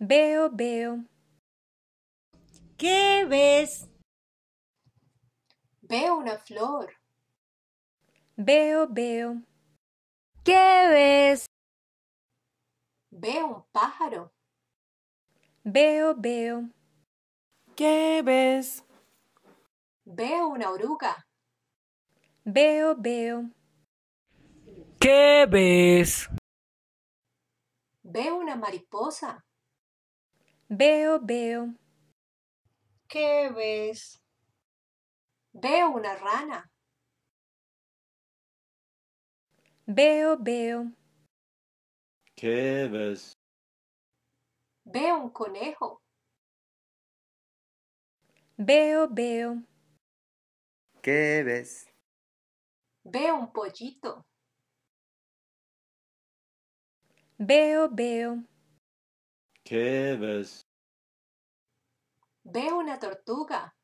Veo, veo. ¿Qué ves? Veo una flor. Veo, veo. ¿Qué ves? Veo un pájaro. Veo, veo. ¿Qué ves? Veo una oruga. Veo, veo. ¿Qué ves? Veo una mariposa. Veo, veo. ¿Qué ves? Veo una rana. Veo, veo. ¿Qué ves? Veo un conejo. Veo, veo. ¿Qué ves? Veo un pollito. Veo, veo. Ve Veo una tortuga.